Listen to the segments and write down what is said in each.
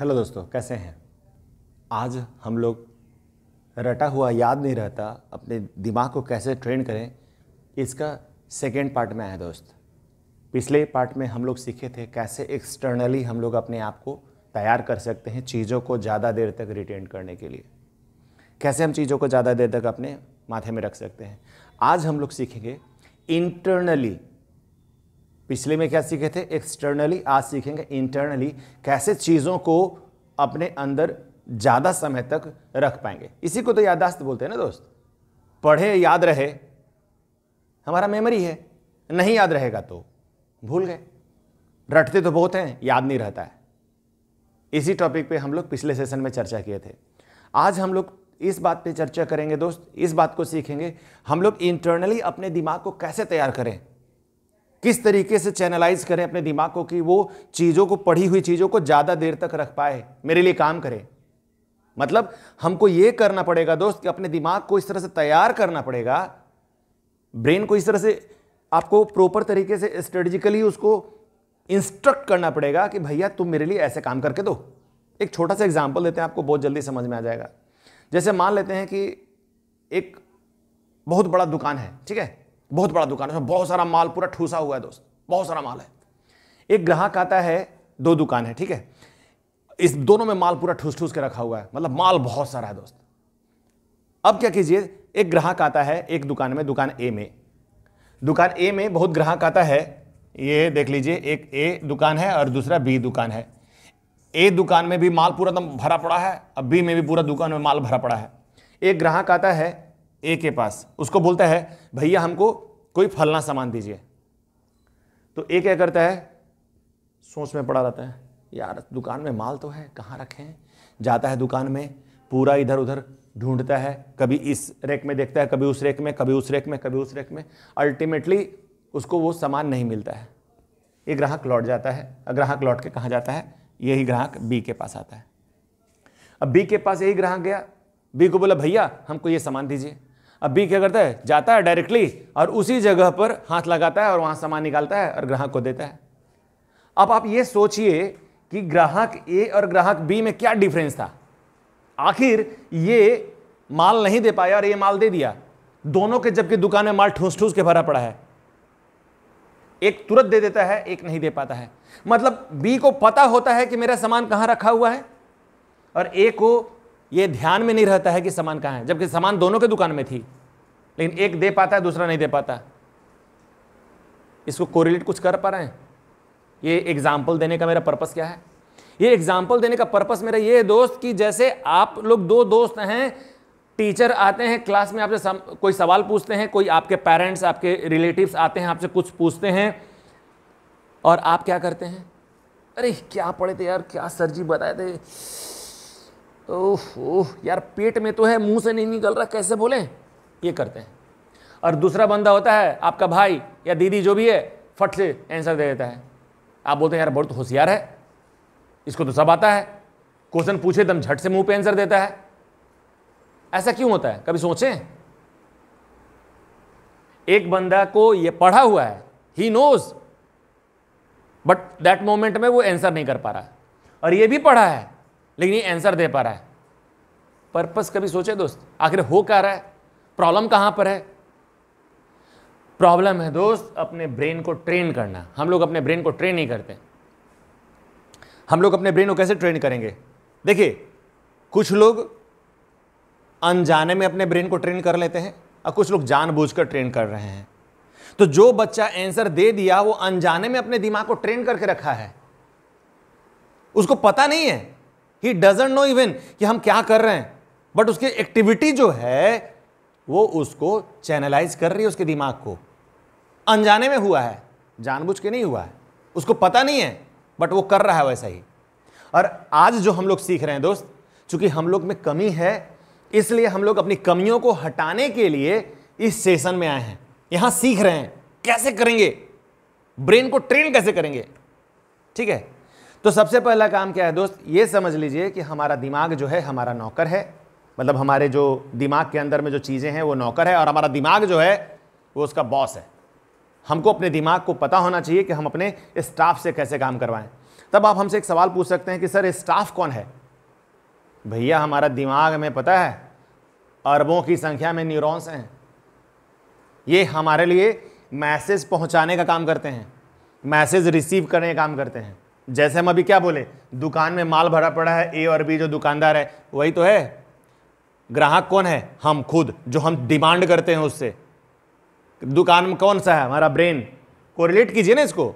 hello दोस्तों कैसे हैं आज हम लोग रटा हुआ याद नहीं रहता अपने दिमाग को कैसे ट्रेन करें इसका सेकेंड पार्ट में आया दोस्त पिछले पार्ट में हम लोग सीखे थे कैसे एक्सटर्नली हम लोग अपने आप को तैयार कर सकते हैं चीज़ों को ज़्यादा देर तक रिटेन करने के लिए कैसे हम चीज़ों को ज़्यादा देर तक अपने माथे में रख सकते हैं आज हम लोग सीखेंगे इंटरनली पिछले में क्या सीखे थे एक्सटर्नली आज सीखेंगे इंटरनली कैसे चीज़ों को अपने अंदर ज़्यादा समय तक रख पाएंगे इसी को तो यादाश्त बोलते हैं ना दोस्त पढ़े याद रहे हमारा मेमोरी है नहीं याद रहेगा तो भूल गए रटते तो बहुत हैं याद नहीं रहता है इसी टॉपिक पे हम लोग पिछले सेशन में चर्चा किए थे आज हम लोग इस बात पे चर्चा करेंगे दोस्त इस बात को सीखेंगे हम लोग इंटरनली अपने दिमाग को कैसे तैयार करें किस तरीके से चैनलाइज करें अपने दिमाग को कि वो चीज़ों को पढ़ी हुई चीज़ों को ज़्यादा देर तक रख पाए मेरे लिए काम करे मतलब हमको ये करना पड़ेगा दोस्त कि अपने दिमाग को इस तरह से तैयार करना पड़ेगा ब्रेन को इस तरह से आपको प्रॉपर तरीके से स्ट्रेटेजिकली उसको इंस्ट्रक्ट करना पड़ेगा कि भैया तुम मेरे लिए ऐसे काम करके दो एक छोटा सा एग्जाम्पल देते हैं आपको बहुत जल्दी समझ में आ जाएगा जैसे मान लेते हैं कि एक बहुत बड़ा दुकान है ठीक है बहुत बड़ा दुकान है बहुत सारा माल पूरा ठूसा हुआ है दोस्त बहुत सारा माल है एक ग्राहक आता है दो दुकान है ठीक है इस दोनों में माल पूरा ठूस ठूस के रखा हुआ है मतलब माल बहुत सारा है दोस्त अब क्या कीजिए एक ग्राहक आता है एक दुकान में दुकान ए में दुकान ए में बहुत ग्राहक आता है ये देख लीजिए एक ए दुकान है और दूसरा बी दुकान है ए दुकान में भी माल पूरा एकदम भरा पड़ा है अब बी में भी पूरा दुकान में माल भरा पड़ा है एक ग्राहक आता है ए के पास उसको बोलता है भैया हमको कोई फलना सामान दीजिए तो ए क्या करता है सोच में पड़ा रहता है यार दुकान में माल तो है कहाँ रखें जाता है दुकान में पूरा इधर उधर ढूंढता है कभी इस रेक में देखता है कभी उस रेक में कभी उस रेक में कभी उस रेक में अल्टीमेटली उसको वो सामान नहीं मिलता है ये ग्राहक लौट जाता है ग्राहक लौट के कहाँ जाता है यही ग्राहक बी के पास आता है अब बी के पास यही ग्राहक गया बी को बोला भैया हमको ये सामान दीजिए अब बी क्या करता है जाता है डायरेक्टली और उसी जगह पर हाथ लगाता है और वहां सामान निकालता है और ग्राहक को देता है अब आप ये सोचिए कि ग्राहक ए और ग्राहक बी में क्या डिफरेंस था आखिर ये माल नहीं दे पाया और ये माल दे दिया दोनों के जबकि दुकान में माल ठूस ठूस के भरा पड़ा है एक तुरंत दे देता है एक नहीं दे पाता है मतलब बी को पता होता है कि मेरा सामान कहां रखा हुआ है और ए को ये ध्यान में नहीं रहता है कि सामान कहाँ है जबकि सामान दोनों के दुकान में थी लेकिन एक दे पाता है दूसरा नहीं दे पाता इसको कोरिलेट कुछ कर पा रहे हैं ये एग्जाम्पल देने का मेरा पर्पस क्या है ये एग्जाम्पल देने का पर्पस मेरा ये है दोस्त कि जैसे आप लोग दो दोस्त हैं टीचर आते हैं क्लास में आपसे कोई सवाल पूछते हैं कोई आपके पेरेंट्स आपके रिलेटिव्स आते हैं आपसे कुछ पूछते हैं और आप क्या करते हैं अरे क्या पढ़े थे यार क्या सर जी बताए थे ओह ओह यार पेट में तो है मुंह से नहीं निकल रहा कैसे बोले ये करते हैं और दूसरा बंदा होता है आपका भाई या दीदी जो भी है फट से आंसर दे देता है आप बोलते हैं यार बहुत होशियार है इसको तो सब आता है क्वेश्चन पूछे एकदम झट से मुंह पे आंसर देता है ऐसा क्यों होता है कभी सोचें एक बंदा को ये पढ़ा हुआ है he knows but that moment में वो आंसर नहीं कर पा रहा और ये भी पढ़ा है लेकिन ये आंसर दे पा रहा है पर्पस कभी सोचे दोस्त आखिर हो क्या रहा है प्रॉब्लम कहां पर है प्रॉब्लम है दोस्त अपने ब्रेन को ट्रेन करना हम लोग अपने ब्रेन को ट्रेन नहीं करते हम लोग अपने ब्रेन को कैसे ट्रेन करेंगे देखिए कुछ लोग अनजाने में अपने ब्रेन को ट्रेन कर लेते हैं और कुछ लोग जानबूझकर ट्रेन कर रहे हैं तो जो बच्चा आंसर दे दिया वो अनजाने में अपने दिमाग को ट्रेन करके रखा है उसको पता नहीं है ही डजेंट नो इवन कि हम क्या कर रहे हैं बट उसकी एक्टिविटी जो है वो उसको चैनलाइज कर रही है उसके दिमाग को अनजाने में हुआ है जानबूझ के नहीं हुआ है उसको पता नहीं है बट वो कर रहा है वैसा ही और आज जो हम लोग सीख रहे हैं दोस्त चूंकि हम लोग में कमी है इसलिए हम लोग अपनी कमियों को हटाने के लिए इस सेशन में आए हैं यहां सीख रहे हैं कैसे करेंगे ब्रेन को ट्रेन कैसे करेंगे ठीक है तो सबसे पहला काम क्या है दोस्त ये समझ लीजिए कि हमारा दिमाग जो है हमारा नौकर है मतलब हमारे जो दिमाग के अंदर में जो चीज़ें हैं वो नौकर है और हमारा दिमाग जो है वो उसका बॉस है हमको अपने दिमाग को पता होना चाहिए कि हम अपने स्टाफ से कैसे काम करवाएं तब आप हमसे एक सवाल पूछ सकते हैं कि सर स्टाफ कौन है भैया हमारा दिमाग में पता है अरबों की संख्या में न्यूरॉन्स हैं ये हमारे लिए मैसेज पहुंचाने का काम करते हैं मैसेज रिसीव करने का काम करते हैं जैसे हम अभी क्या बोले दुकान में माल भरा पड़ा है ए और बी जो दुकानदार है वही तो है ग्राहक कौन है हम खुद जो हम डिमांड करते हैं उससे दुकान में कौन सा है हमारा ब्रेन कोरिलेट कीजिए ना इसको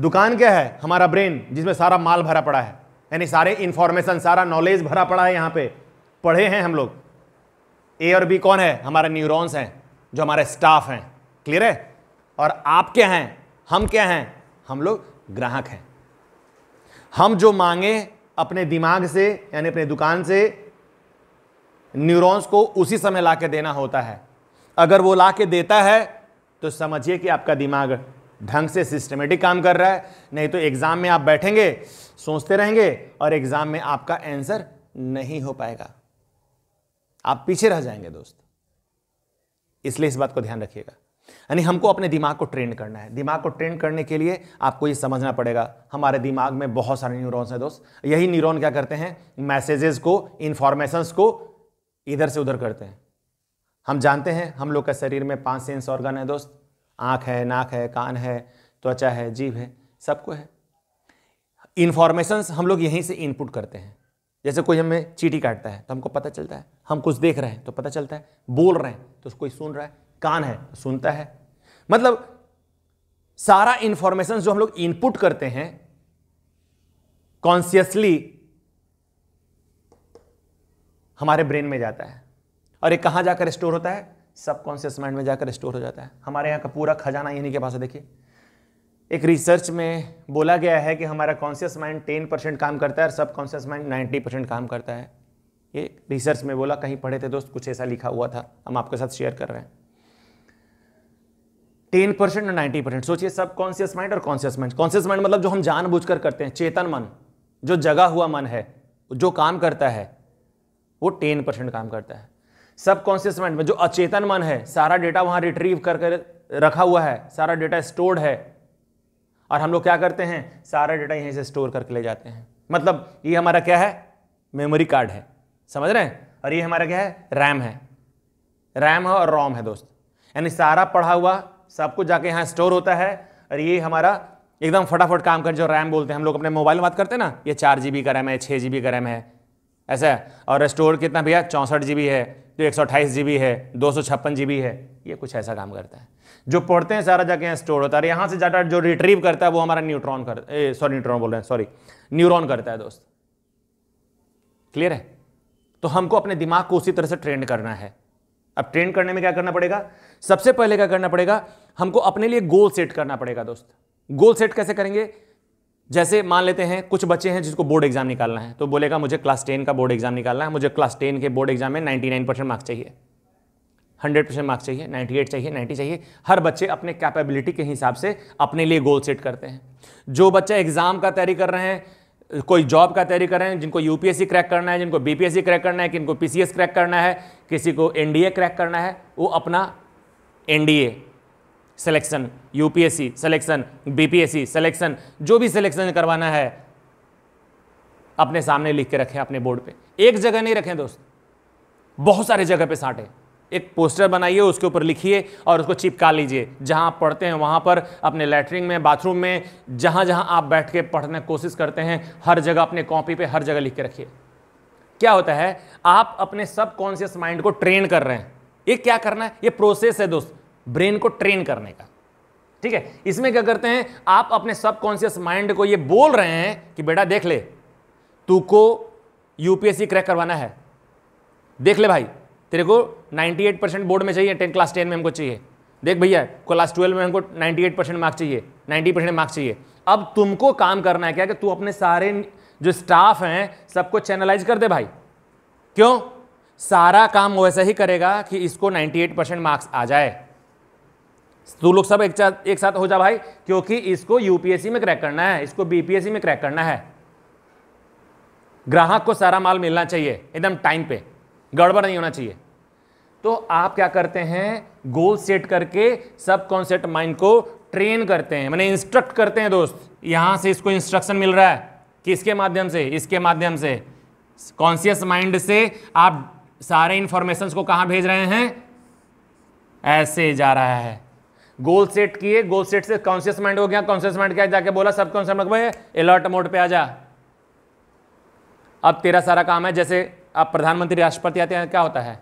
दुकान क्या है हमारा ब्रेन जिसमें सारा माल भरा पड़ा है यानी सारे इंफॉर्मेशन सारा नॉलेज भरा पड़ा है यहाँ पे पढ़े हैं हम लोग ए और बी कौन है हमारे न्यूरॉन्स हैं जो हमारे स्टाफ हैं क्लियर है और आप क्या हैं हम क्या हैं हम लोग ग्राहक हैं हम जो मांगे अपने दिमाग से यानी अपने दुकान से न्यूरॉन्स को उसी समय ला के देना होता है अगर वो ला देता है तो समझिए कि आपका दिमाग ढंग से सिस्टमेटिक काम कर रहा है नहीं तो एग्ज़ाम में आप बैठेंगे सोचते रहेंगे और एग्ज़ाम में आपका आंसर नहीं हो पाएगा आप पीछे रह जाएंगे दोस्त इसलिए इस बात को ध्यान रखिएगा यानी हमको अपने दिमाग को ट्रेन करना है दिमाग को ट्रेन करने के लिए आपको ये समझना पड़ेगा हमारे दिमाग में बहुत सारे न्यूरॉन्स हैं दोस्त यही न्यूरॉन क्या करते हैं मैसेजेस को इन्फॉर्मेशंस को इधर से उधर करते हैं हम जानते हैं हम लोग का शरीर में पांच सेंस ऑर्गन है दोस्त आँख है नाक है कान है त्वचा है जीव है सबको है इन्फॉर्मेशंस हम लोग यहीं से इनपुट करते हैं जैसे कोई हमें चीटी काटता है तो हमको पता चलता है हम कुछ देख रहे हैं तो पता चलता है बोल रहे हैं तो कोई सुन रहा है कान है सुनता है मतलब सारा इंफॉर्मेशन जो हम लोग इनपुट करते हैं कॉन्सियसली हमारे ब्रेन में जाता है और ये कहां जाकर स्टोर होता है कॉन्सियस माइंड में जाकर स्टोर हो जाता है हमारे यहां का पूरा खजाना इन्हीं के पास है देखिए एक रिसर्च में बोला गया है कि हमारा कॉन्सियस माइंड टेन परसेंट काम करता है और सब कॉन्सियस माइंड नाइन्टी परसेंट काम करता है ये रिसर्च में बोला कहीं पढ़े थे दोस्त कुछ ऐसा लिखा हुआ था हम आपके साथ शेयर कर रहे हैं टेन परसेंट और नाइन्टी परसेंट सोचिए सब कॉन्सियस माइंड और कॉन्सियस माइंड कॉन्सियस माइंड मतलब जो हम जानबूझकर करते हैं चेतन मन जो जगा हुआ मन है जो काम करता है वो टेन परसेंट काम करता है सब कॉन्सियस माइंड में जो अचेतन मन है सारा डेटा वहाँ रिट्रीव करके रखा हुआ है सारा डेटा स्टोर्ड है और हम लोग क्या करते हैं सारा डेटा यहीं से स्टोर करके ले जाते हैं मतलब ये हमारा क्या है मेमोरी कार्ड है समझ रहे हैं और ये हमारा क्या है रैम है रैम है और रोम है दोस्त यानी सारा पढ़ा हुआ सब कुछ जाके यहाँ स्टोर होता है और ये हमारा एकदम फटाफट काम कर जो रैम बोलते हैं हम लोग अपने मोबाइल में बात करते हैं ना ये चार जी का रैम है छः जी का रैम है ऐसा और स्टोर कितना भैया चौंसठ जी है तो एक सौ है दो सौ है ये कुछ ऐसा काम करता है जो पढ़ते हैं सारा जाके यहाँ स्टोर होता है यहाँ से डाटा जो रिट्रीव करता है वो हमारा न्यूट्रॉन कर सॉरी न्यूट्रॉन बोल रहे हैं सॉरी न्यूरॉन करता है दोस्त क्लियर है तो हमको अपने दिमाग को उसी तरह से ट्रेंड करना है अब ट्रेन करने में क्या करना पड़ेगा सबसे पहले क्या करना पड़ेगा हमको अपने लिए गोल सेट करना पड़ेगा दोस्त गोल सेट कैसे करेंगे जैसे मान लेते हैं कुछ बच्चे हैं जिसको बोर्ड एग्जाम निकालना है तो बोलेगा मुझे क्लास टेन का बोर्ड एग्जाम निकालना है मुझे क्लास टेन के बोर्ड एग्जाम में नाइन्टी नाइन परसेंट मार्क्स चाहिए हंड्रेड परसेंट मार्क्स चाहिए नाइन्टी एट चाहिए नाइन्टी चाहिए हर बच्चे अपने कैपेबिलिटी के हिसाब से अपने लिए गोल सेट करते हैं जो बच्चा एग्ज़ाम का तैयारी कर रहे हैं कोई जॉब का तैयारी कर रहे हैं जिनको यूपीएससी क्रैक करना है जिनको बीपीएससी क्रैक करना है किनको पीसीएस क्रैक करना है किसी को एनडीए क्रैक करना है वो अपना NDA selection UPSC selection BPSC selection जो भी सिलेक्शन करवाना है अपने सामने लिख के रखें अपने बोर्ड पे एक जगह नहीं रखें दोस्त बहुत सारे जगह पे साँटें एक पोस्टर बनाइए उसके ऊपर लिखिए और उसको चिपका लीजिए जहाँ आप पढ़ते हैं वहाँ पर अपने लेटरिन में बाथरूम में जहाँ जहाँ आप बैठ के पढ़ने की कोशिश करते हैं हर जगह अपने कॉपी पे हर जगह लिख के रखिए क्या होता है आप अपने सब कॉन्शियस माइंड को ट्रेन कर रहे हैं ये क्या करना है ये प्रोसेस है दोस्त ब्रेन को ट्रेन करने का ठीक है इसमें क्या करते हैं आप अपने सब कॉन्शियस माइंड को ये बोल रहे हैं कि बेटा देख ले तू को यूपीएससी क्रैक करवाना है देख ले भाई तेरे को 98 परसेंट बोर्ड में चाहिए टेन क्लास टेन में हमको चाहिए देख भैया क्लास ट्वेल्व में हमको 98 परसेंट मार्क्स चाहिए 90 परसेंट मार्क्स चाहिए अब तुमको काम करना है क्या कि तू अपने सारे जो स्टाफ हैं सबको चैनलाइज कर दे भाई क्यों सारा काम वैसा ही करेगा कि इसको 98 परसेंट मार्क्स आ जाए तू लोग सब एक, एक साथ हो जा भाई क्योंकि इसको यूपीएससी में क्रैक करना है इसको बीपीएससी में क्रैक करना है ग्राहक को सारा माल मिलना चाहिए एकदम टाइम पे गड़बड़ नहीं होना चाहिए तो आप क्या करते हैं गोल सेट करके सब कॉन्सेप्ट माइंड को ट्रेन करते हैं मैंने इंस्ट्रक्ट करते हैं दोस्त यहां से इसको इंस्ट्रक्शन मिल रहा है किसके माध्यम से इसके माध्यम से कॉन्सियस माइंड से आप सारे इंफॉर्मेशन को कहां भेज रहे हैं ऐसे जा रहा है गोल सेट किए गोल सेट से कॉन्सियस माइंड हो गया कॉन्सियस माइंड क्या जाके बोला सब कॉन्सियस माइंड अलर्ट मोड पे आ जा अब तेरा सारा काम है जैसे आप प्रधानमंत्री राष्ट्रपति आते हैं क्या होता है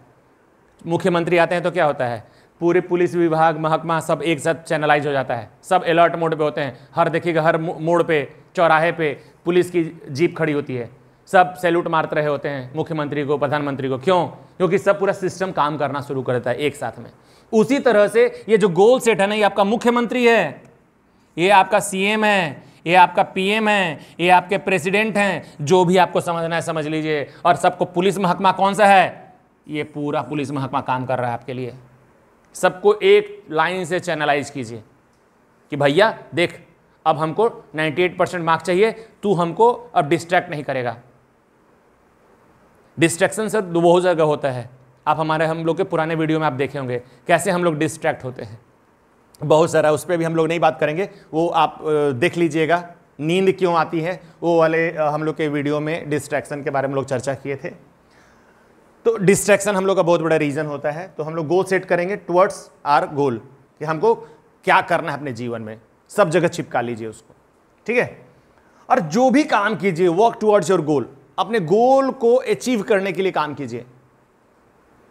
मुख्यमंत्री आते हैं तो क्या होता है पूरे पुलिस विभाग महकमा सब एक साथ चैनलाइज हो जाता है सब अलर्ट मोड पे होते हैं हर देखिएगा हर मोड़ पे चौराहे पे पुलिस की जीप खड़ी होती है सब सैल्यूट मारते रहे होते हैं मुख्यमंत्री को प्रधानमंत्री को क्यों क्योंकि सब पूरा सिस्टम काम करना शुरू कर देता है एक साथ में उसी तरह से ये जो गोल सेट है ना ये आपका मुख्यमंत्री है ये आपका सीएम है ये आपका पीएम है ये आपके प्रेसिडेंट हैं जो भी आपको समझना है समझ लीजिए और सबको पुलिस महकमा कौन सा है ये पूरा पुलिस महकमा काम कर रहा है आपके लिए सबको एक लाइन से चैनलाइज कीजिए कि भैया देख अब हमको 98 परसेंट मार्क्स चाहिए तू हमको अब डिस्ट्रैक्ट नहीं करेगा डिस्ट्रैक्शन सर बहुत जगह होता है आप हमारे हम लोग के पुराने वीडियो में आप देखे होंगे कैसे हम लोग डिस्ट्रैक्ट होते हैं बहुत सारा उस पर भी हम लोग नहीं बात करेंगे वो आप देख लीजिएगा नींद क्यों आती है वो वाले हम लोग के वीडियो में डिस्ट्रैक्शन के बारे में लोग चर्चा किए थे तो डिस्ट्रैक्शन हम लोग का बहुत बड़ा रीज़न होता है तो हम लोग गोल सेट करेंगे टुवर्ड्स आर गोल कि हमको क्या करना है अपने जीवन में सब जगह चिपका लीजिए उसको ठीक है और जो भी काम कीजिए वर्क टुवर्ड्स योर गोल अपने गोल को अचीव करने के लिए काम कीजिए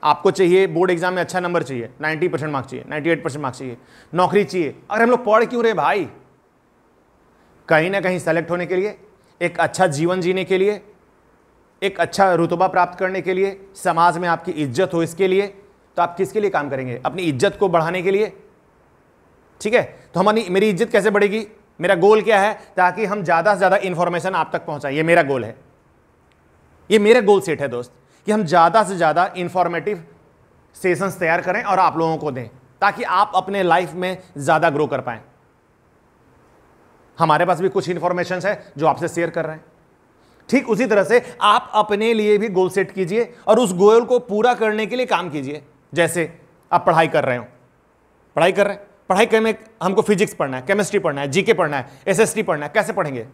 आपको चाहिए बोर्ड एग्जाम में अच्छा नंबर चाहिए 90 परसेंट मार्क्स चाहिए 98 परसेंट मार्क्स चाहिए नौकरी चाहिए अगर हम लोग पढ़ क्यों रहे भाई कहीं ना कहीं सेलेक्ट होने के लिए एक अच्छा जीवन जीने के लिए एक अच्छा रुतबा प्राप्त करने के लिए समाज में आपकी इज्जत हो इसके लिए तो आप किसके लिए काम करेंगे अपनी इज्जत को बढ़ाने के लिए ठीक है तो हमारी मेरी इज्जत कैसे बढ़ेगी मेरा गोल क्या है ताकि हम ज़्यादा से ज़्यादा इंफॉर्मेशन आप तक पहुंचाएं ये मेरा गोल है ये मेरा गोल सेट है दोस्त कि हम ज़्यादा से ज़्यादा इंफॉर्मेटिव सेशंस तैयार करें और आप लोगों को दें ताकि आप अपने लाइफ में ज़्यादा ग्रो कर पाए हमारे पास भी कुछ इन्फॉर्मेशन है जो आपसे शेयर कर रहे हैं ठीक उसी तरह से आप अपने लिए भी गोल सेट कीजिए और उस गोल को पूरा करने के लिए काम कीजिए जैसे आप पढ़ाई कर रहे हो पढ़ाई कर रहे हैं पढ़ाई करने हमको फिजिक्स पढ़ना है केमिस्ट्री पढ़ना है जीके पढ़ना है एसएसटी पढ़ना है कैसे पढ़ेंगे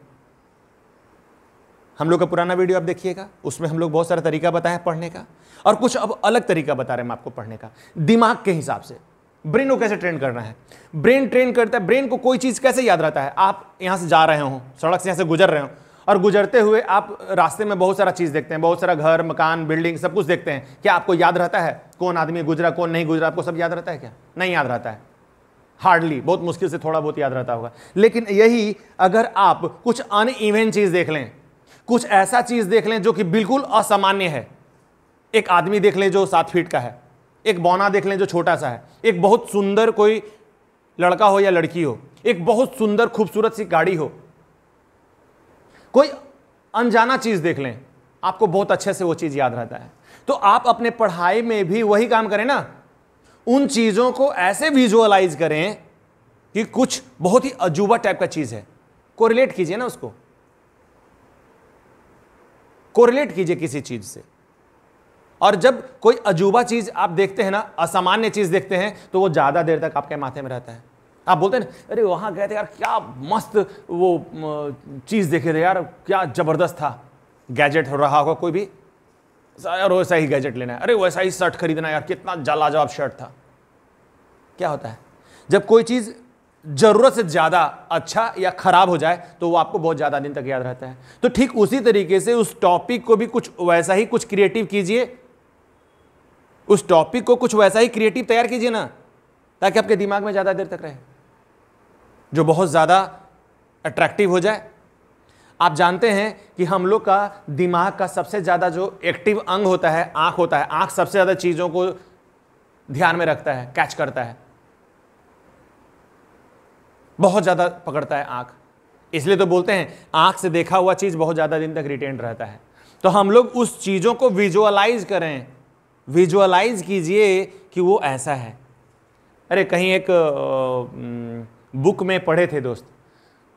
हम लोग का पुराना वीडियो आप देखिएगा उसमें हम लोग बहुत सारा तरीका बताए पढ़ने का और कुछ अब अलग तरीका बता रहे हैं आपको पढ़ने का दिमाग के हिसाब से ब्रेन को कैसे ट्रेन करना है ब्रेन ट्रेन करता है ब्रेन को कोई चीज़ कैसे याद रहता है आप यहां से जा रहे हो सड़क से यहां से गुजर रहे हो और गुजरते हुए आप रास्ते में बहुत सारा चीज़ देखते हैं बहुत सारा घर मकान बिल्डिंग सब कुछ देखते हैं क्या आपको याद रहता है कौन आदमी गुजरा कौन नहीं गुजरा आपको सब याद रहता है क्या नहीं याद रहता है हार्डली बहुत मुश्किल से थोड़ा बहुत याद रहता होगा लेकिन यही अगर आप कुछ अन चीज़ देख लें कुछ ऐसा चीज देख लें जो कि बिल्कुल असामान्य है एक आदमी देख लें जो सात फीट का है एक बौना देख लें जो छोटा सा है एक बहुत सुंदर कोई लड़का हो या लड़की हो एक बहुत सुंदर खूबसूरत सी गाड़ी हो कोई अनजाना चीज देख लें आपको बहुत अच्छे से वो चीज याद रहता है तो आप अपने पढ़ाई में भी वही काम करें ना उन चीजों को ऐसे विजुअलाइज करें कि कुछ बहुत ही अजूबा टाइप का चीज है कोरिलेट कीजिए ना उसको कोरिलेट कीजिए किसी चीज़ से और जब कोई अजूबा चीज़ आप देखते हैं ना असामान्य चीज़ देखते हैं तो वो ज़्यादा देर तक आपके माथे में रहता है आप बोलते हैं ना अरे वहां गए थे यार क्या मस्त वो चीज़ देखे थे यार क्या ज़बरदस्त था गैजेट हो रहा होगा कोई भी यार वैसा ही गैजेट लेना है अरे वैसा ही शर्ट खरीदना है यार कितना जलाजवाब शर्ट था क्या होता है जब कोई चीज़ ज़रूरत से ज़्यादा अच्छा या ख़राब हो जाए तो वो आपको बहुत ज़्यादा दिन तक याद रहता है तो ठीक उसी तरीके से उस टॉपिक को भी कुछ वैसा ही कुछ क्रिएटिव कीजिए उस टॉपिक को कुछ वैसा ही क्रिएटिव तैयार कीजिए ना ताकि आपके दिमाग में ज़्यादा देर तक रहे जो बहुत ज़्यादा अट्रैक्टिव हो जाए आप जानते हैं कि हम लोग का दिमाग का सबसे ज़्यादा जो एक्टिव अंग होता है आंख होता है आंख सबसे ज़्यादा चीज़ों को ध्यान में रखता है कैच करता है बहुत ज़्यादा पकड़ता है आंख इसलिए तो बोलते हैं आंख से देखा हुआ चीज़ बहुत ज़्यादा दिन तक रिटेन रहता है तो हम लोग उस चीज़ों को विजुअलाइज करें विजुअलाइज कीजिए कि वो ऐसा है अरे कहीं एक बुक में पढ़े थे दोस्त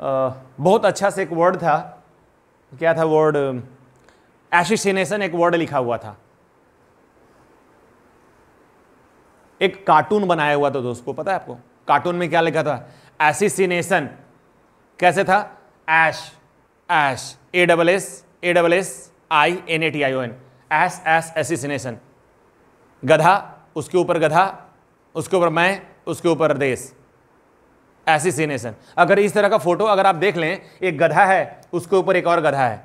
बहुत अच्छा से एक वर्ड था क्या था वर्ड एशिसिनेशन एक वर्ड लिखा हुआ था एक कार्टून बनाया हुआ था दोस्त को पता है आपको कार्टून में क्या लिखा था एसिसिनेशन कैसे था ass ass A double S A double S I N A T I O N S S assassination गधा उसके ऊपर गधा उसके ऊपर मैं उसके ऊपर देश एसिसिनेशन अगर इस तरह का फोटो अगर आप देख लें एक गधा है उसके ऊपर एक और गधा है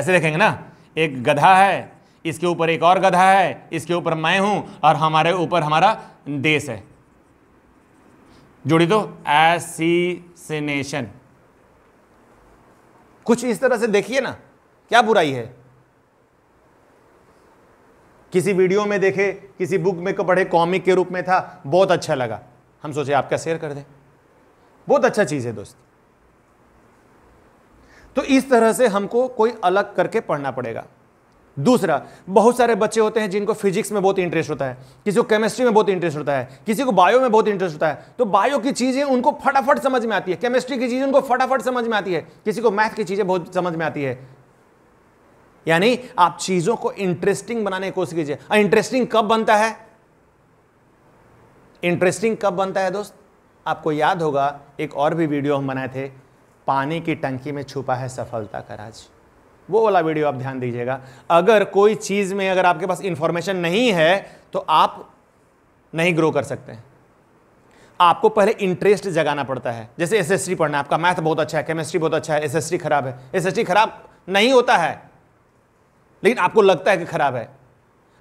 ऐसे देखेंगे ना एक गधा है इसके ऊपर एक और गधा है इसके ऊपर मैं हूँ और हमारे ऊपर हमारा देश है जोड़ी दो एसिसिनेशन कुछ इस तरह से देखिए ना क्या बुराई है किसी वीडियो में देखे किसी बुक में को पढ़े कॉमिक के रूप में था बहुत अच्छा लगा हम सोचे आपका शेयर कर दें बहुत अच्छा चीज़ है दोस्त तो इस तरह से हमको कोई अलग करके पढ़ना पड़ेगा दूसरा बहुत सारे बच्चे होते हैं जिनको फिजिक्स में बहुत इंटरेस्ट होता है किसी को केमिस्ट्री में बहुत इंटरेस्ट होता है किसी को बायो में बहुत इंटरेस्ट होता है तो बायो की चीज़ें उनको फटाफट समझ में आती है केमिस्ट्री की चीज़ें उनको फटाफट समझ में आती है किसी को मैथ की चीज़ें बहुत समझ में आती है यानी आप चीज़ों को इंटरेस्टिंग बनाने की कोशिश कीजिए इंटरेस्टिंग कब बनता है इंटरेस्टिंग कब बनता है दोस्त आपको याद होगा एक और भी वीडियो हम बनाए थे पानी की टंकी में छुपा है सफलता का राज वो वाला वीडियो आप ध्यान दीजिएगा अगर कोई चीज़ में अगर आपके पास इंफॉर्मेशन नहीं है तो आप नहीं ग्रो कर सकते आपको पहले इंटरेस्ट जगाना पड़ता है जैसे एस पढ़ना है आपका मैथ बहुत अच्छा है केमिस्ट्री बहुत अच्छा है एस खराब है एस खराब नहीं होता है लेकिन आपको लगता है कि खराब है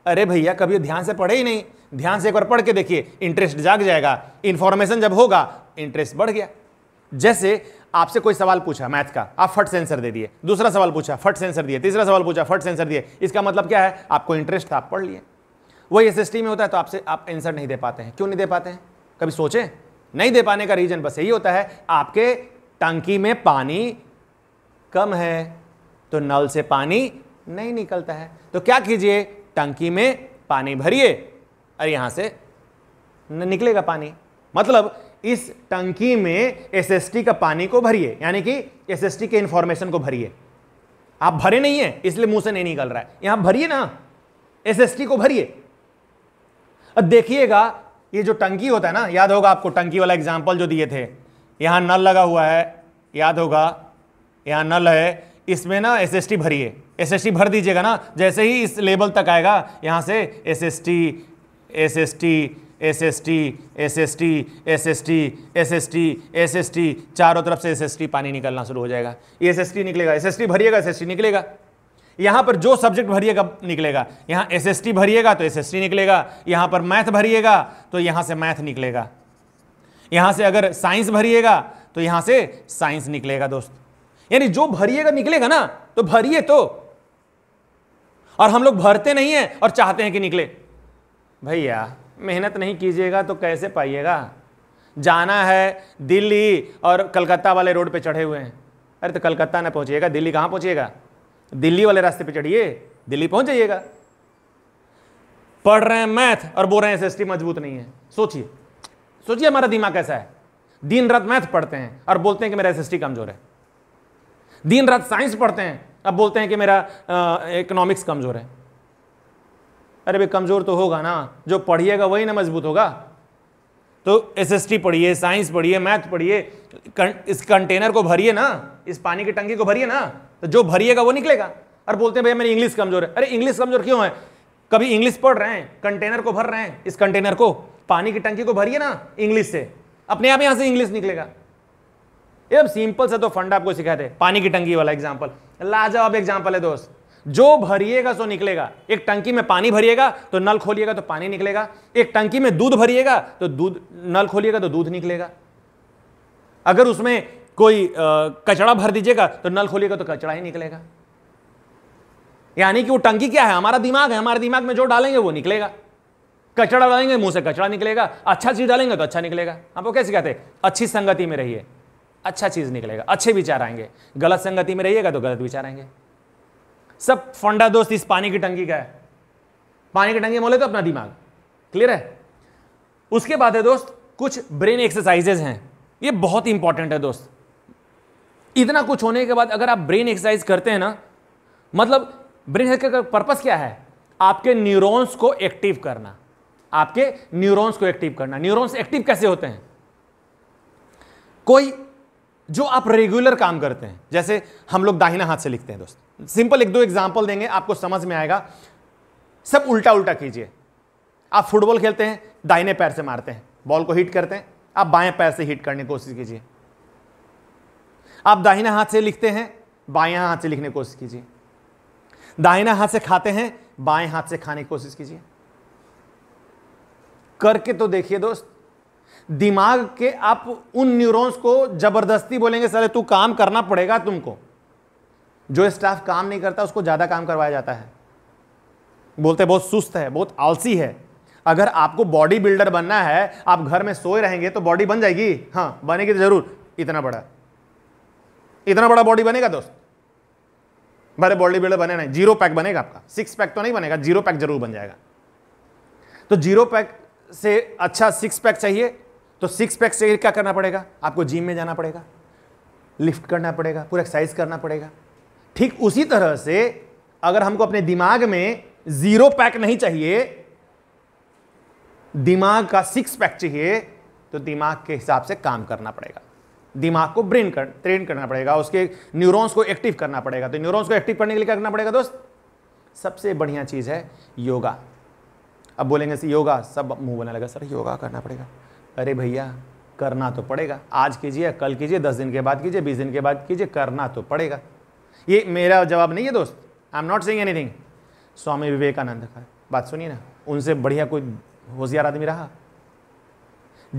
अरे भैया कभी ध्यान से पढ़े ही नहीं ध्यान से एक बार पढ़ के देखिए इंटरेस्ट जाग जाएगा इंफॉर्मेशन जब होगा इंटरेस्ट बढ़ गया जैसे आपसे कोई सवाल पूछा मैथ का आप फट सेंसर दे दिए दूसरा सवाल पूछा फट सेंसर दिए तीसरा सवाल पूछा फट सेंसर दिए इसका मतलब क्या है आपको इंटरेस्ट था आप पढ़ लिए वही एस में होता है तो आपसे आप आंसर नहीं दे पाते हैं क्यों नहीं दे पाते हैं कभी सोचे नहीं दे पाने का रीजन बस यही होता है आपके टंकी में पानी कम है तो नल से पानी नहीं निकलता है तो क्या कीजिए टंकी में पानी भरिए और यहां से निकलेगा पानी मतलब इस टंकी में एसएसटी का पानी को भरिए यानी कि एसएसटी के इंफॉर्मेशन को भरिए आप भरे नहीं है इसलिए मुंह से नहीं निकल रहा है यहां भरिए ना एसएसटी को भरिए अब देखिएगा ये जो टंकी होता है ना याद होगा आपको टंकी वाला एग्जाम्पल जो दिए थे यहां नल लगा हुआ है याद होगा यहां नल है इसमें ना एसएसटी भरिए एसएसटी भर दीजिएगा ना जैसे ही इस लेवल तक आएगा यहां से SST SST S S T S S T S S T S S T S S T चारों तरफ से एस एस टी पानी निकलना शुरू हो जाएगा एस एस टी निकलेगा एस एस टी भरिएगा एस एस टी निकलेगा यहां पर जो सब्जेक्ट भरिएगा निकलेगा यहां एस एस टी भरिएगा तो एस एस टी निकलेगा यहां पर मैथ भरिएगा तो यहां से मैथ निकलेगा यहां से अगर साइंस भरिएगा तो यहां से साइंस निकलेगा दोस्त यानी जो भरिएगा निकलेगा ना तो भरिए तो और हम लोग भरते नहीं हैं और चाहते हैं कि निकले भैया मेहनत नहीं कीजिएगा तो कैसे पाइएगा जाना है दिल्ली और कलकत्ता वाले रोड पे चढ़े हुए हैं अरे तो कलकत्ता ना पहुंचिएगा दिल्ली कहाँ पहुंचिएगा दिल्ली वाले रास्ते पे चढ़िए दिल्ली पहुंच जाइएगा पढ़ रहे हैं मैथ और बोल रहे हैं एस मजबूत नहीं है सोचिए सोचिए हमारा दिमाग कैसा है दिन रात मैथ पढ़ते हैं और बोलते हैं कि मेरा एस कमज़ोर है दिन रात साइंस पढ़ते हैं अब बोलते हैं कि मेरा इकोनॉमिक्स कमज़ोर है अरे भाई कमज़ोर तो होगा ना जो पढ़िएगा वही ना मजबूत होगा तो एसएसटी पढ़िए साइंस पढ़िए मैथ पढ़िए इस कंटेनर को भरिए ना इस पानी की टंकी को भरिए ना तो जो भरिएगा वो निकलेगा और बोलते हैं भैया मेरी इंग्लिश कमज़ोर है अरे इंग्लिश कमज़ोर क्यों है कभी इंग्लिश पढ़ रहे हैं कंटेनर को भर रहे हैं इस कंटेनर को पानी की टंकी को भरिए ना इंग्लिश से अपने आप यहां से इंग्लिश निकलेगा एकदम सिंपल सा तो फंड आपको सिखाते पानी की टंकी वाला एग्जाम्पल लाजवाब एग्जाम्पल है दोस्त जो भरिएगा सो निकलेगा एक टंकी में पानी भरिएगा तो नल खोलिएगा तो पानी निकलेगा एक टंकी में दूध भरिएगा तो दूध नल खोलिएगा तो दूध निकलेगा अगर उसमें कोई कचड़ा भर दीजिएगा तो नल खोलिएगा तो कचड़ा ही निकलेगा यानी कि वो टंकी क्या है हमारा दिमाग है हमारे दिमाग में जो डालेंगे वो निकलेगा कचड़ा डालेंगे मुंह से कचड़ा निकलेगा अच्छा चीज डालेंगे तो अच्छा निकलेगा आपको कैसे कहते हैं अच्छी संगति में रहिए अच्छा चीज निकलेगा अच्छे विचार आएंगे गलत संगति में रहिएगा तो गलत विचार आएंगे सब फंडा दोस्त इस पानी की टंकी का है पानी की टंकी बोले तो अपना दिमाग क्लियर है उसके बाद है दोस्त कुछ ब्रेन एक्सरसाइजेज हैं ये बहुत इंपॉर्टेंट है दोस्त इतना कुछ होने के बाद अगर आप ब्रेन एक्सरसाइज करते हैं ना मतलब ब्रेन एक्सरसाइज का पर्पस क्या है आपके न्यूरॉन्स को एक्टिव करना आपके न्यूरॉन्स को एक्टिव करना न्यूरॉन्स एक्टिव कैसे होते हैं कोई जो आप रेगुलर काम करते हैं जैसे हम लोग दाहिना हाथ से लिखते हैं दोस्त सिंपल एक दो एग्जाम्पल देंगे आपको समझ में आएगा सब उल्टा उल्टा कीजिए आप फुटबॉल खेलते हैं दाहिने पैर से मारते हैं बॉल को हिट करते हैं आप बाएं पैर से हिट करने की कोशिश कीजिए आप दाहिना हाथ से लिखते हैं बाएं हाथ से लिखने की कोशिश कीजिए दाहिना हाथ से खाते हैं बाएं हाथ से खाने की कोशिश कीजिए करके तो देखिए दोस्त दिमाग के आप उन न्यूरॉन्स को जबरदस्ती बोलेंगे सर तू काम करना पड़ेगा तुमको जो स्टाफ काम नहीं करता उसको ज़्यादा काम करवाया जाता है बोलते बहुत सुस्त है बहुत आलसी है अगर आपको बॉडी बिल्डर बनना है आप घर में सोए रहेंगे तो बॉडी बन जाएगी हाँ बनेगी तो जरूर इतना बड़ा इतना बड़ा बॉडी बनेगा दोस्त बड़े बॉडी बिल्डर बने नहीं जीरो पैक बनेगा आपका सिक्स पैक तो नहीं बनेगा जीरो पैक जरूर बन जाएगा तो जीरो पैक से अच्छा सिक्स पैक चाहिए तो सिक्स पैक से क्या करना पड़ेगा आपको जिम में जाना पड़ेगा लिफ्ट करना पड़ेगा पूरा एक्सरसाइज करना पड़ेगा ठीक उसी तरह से अगर हमको अपने दिमाग में जीरो पैक नहीं चाहिए दिमाग का सिक्स पैक चाहिए तो दिमाग के हिसाब से काम करना पड़ेगा दिमाग को ब्रेन कर ट्रेन करना पड़ेगा उसके न्यूरॉन्स को एक्टिव करना पड़ेगा तो न्यूरॉन्स को एक्टिव करने के लिए करना पड़ेगा दोस्त सबसे बढ़िया चीज़ है योगा अब बोलेंगे योगा सब मुंह बोलने लगा सर योगा करना पड़ेगा अरे भैया करना तो पड़ेगा आज कीजिए कल कीजिए दस दिन के बाद कीजिए बीस दिन के बाद कीजिए करना तो पड़ेगा ये मेरा जवाब नहीं है दोस्त I am not saying anything Swami Vivekananda का बात सुनिए ना उनसे बढ़िया कोई होशियार आदमी रहा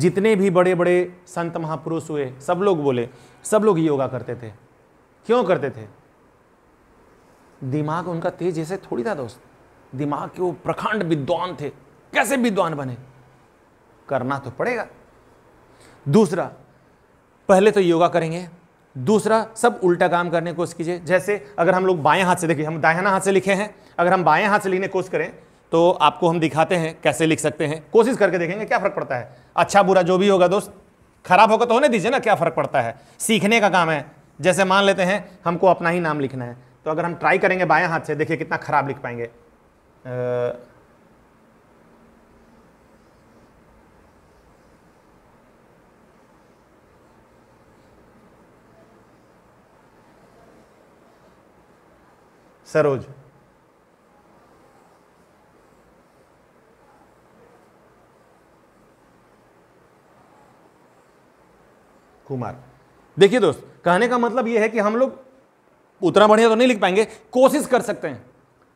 जितने भी बड़े बड़े संत महापुरुष हुए सब लोग बोले सब लोग योगा करते थे क्यों करते थे दिमाग उनका तेज ऐसे थोड़ी था दोस्त दिमाग के वो प्रखंड विद्वान थे कैसे विद्वान बने करना तो पड़ेगा दूसरा पहले तो योगा करेंगे दूसरा सब उल्टा काम करने की कोशिश कीजिए जैसे अगर हम लोग बाएं हाथ से देखिए हम दाहिना हाथ से लिखे हैं अगर हम बाएं हाथ से लिखने की कोशिश करें तो आपको हम दिखाते हैं कैसे लिख सकते हैं कोशिश करके देखेंगे क्या फ़र्क पड़ता है अच्छा बुरा जो भी होगा दोस्त खराब होगा तो होने दीजिए ना क्या फ़र्क पड़ता है सीखने का काम है जैसे मान लेते हैं हमको अपना ही नाम लिखना है तो अगर हम ट्राई करेंगे बाएं हाथ से देखिए कितना ख़राब लिख पाएंगे सरोज कुमार देखिए दोस्त कहने का मतलब यह है कि हम लोग उतना बढ़िया तो नहीं लिख पाएंगे कोशिश कर सकते हैं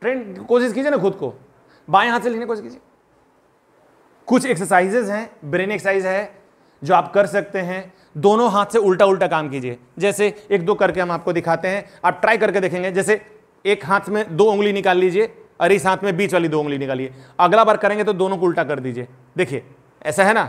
ट्रेंड कोशिश कीजिए ना खुद को बाएं हाथ से लिखने की कोशिश कीजिए कुछ एक्सरसाइजेज हैं ब्रेन एक्सरसाइज है जो आप कर सकते हैं दोनों हाथ से उल्टा उल्टा काम कीजिए जैसे एक दो करके हम आपको दिखाते हैं आप ट्राई करके देखेंगे जैसे एक हाथ में दो उंगली निकाल लीजिए और इस हाथ में बीच वाली दो उंगली निकालिए अगला बार करेंगे तो दोनों को उल्टा कर दीजिए देखिए ऐसा है ना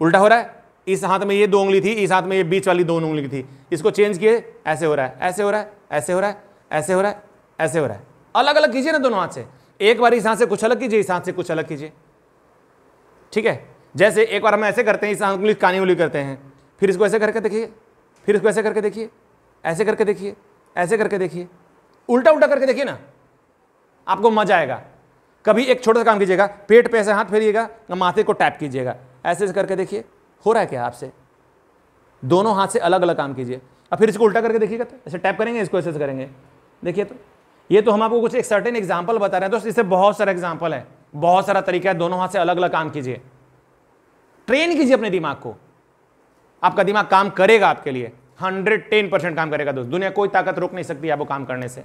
उल्टा हो रहा है इस हाथ में ये दो उंगली थी इस हाथ में ये बीच वाली दो उंगली थी इसको चेंज किए ऐसे हो रहा है ऐसे हो रहा है ऐसे हो रहा है ऐसे हो रहा है ऐसे हो रहा है अलग अलग कीजिए ना दोनों हाथ से एक बार इस हाथ से कुछ अलग कीजिए इस हाथ से कुछ अलग कीजिए ठीक है जैसे एक बार हम ऐसे करते हैं इस हाथ उंगली कानी उंगली करते हैं फिर इसको ऐसे करके देखिए फिर इसको ऐसे करके देखिए ऐसे करके देखिए ऐसे करके देखिए उल्टा उल्टा करके देखिए ना आपको मजा आएगा कभी एक छोटा सा काम कीजिएगा पेट पे ऐसे हाथ फेरिएगा माथे को टैप कीजिएगा ऐसे ऐसे करके देखिए हो रहा है क्या आपसे दोनों हाथ से अलग अलग काम कीजिए और फिर इसको उल्टा करके देखिएगा तो ऐसे टैप करेंगे इसको ऐसे ऐसे करेंगे देखिए तो ये तो हम आपको कुछ एक सर्टेन एग्जाम्पल बता रहे हैं दोस्त इससे बहुत सारा एग्जाम्पल है बहुत सारा तरीका है दोनों हाथ से अलग अलग काम कीजिए ट्रेन कीजिए अपने दिमाग को आपका दिमाग काम करेगा आपके लिए हंड्रेड टेन परसेंट काम करेगा दोस्त दुनिया कोई ताकत रोक नहीं सकती आपको काम करने से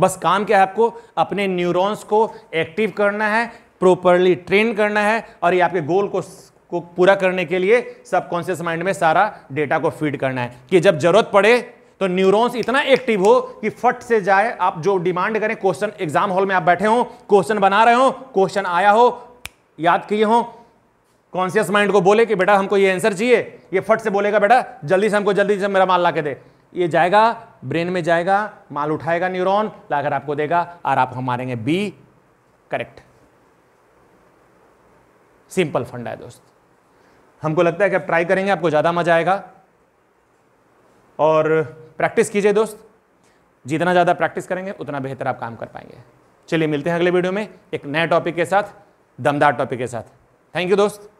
बस काम क्या है आपको अपने न्यूरॉन्स को एक्टिव करना है प्रॉपरली ट्रेन करना है और ये आपके गोल को को पूरा करने के लिए सबकॉन्शियस माइंड में सारा डेटा को फीड करना है कि जब जरूरत पड़े तो न्यूरॉन्स इतना एक्टिव हो कि फट से जाए आप जो डिमांड करें क्वेश्चन एग्जाम हॉल में आप बैठे हो क्वेश्चन बना रहे हो क्वेश्चन आया हो याद किए हो कॉन्शियस माइंड को बोले कि बेटा हमको ये आंसर चाहिए ये फट से बोलेगा बेटा जल्दी से हमको जल्दी से मेरा माल ला के दे ये जाएगा ब्रेन में जाएगा माल उठाएगा न्यूरॉन लाकर आपको देगा और आप हम मारेंगे बी करेक्ट सिंपल फंडा है दोस्त हमको लगता है कि आप ट्राई करेंगे आपको ज़्यादा मजा आएगा और प्रैक्टिस कीजिए दोस्त जितना ज़्यादा प्रैक्टिस करेंगे उतना बेहतर आप काम कर पाएंगे चलिए मिलते हैं अगले वीडियो में एक नए टॉपिक के साथ दमदार टॉपिक के साथ थैंक यू दोस्त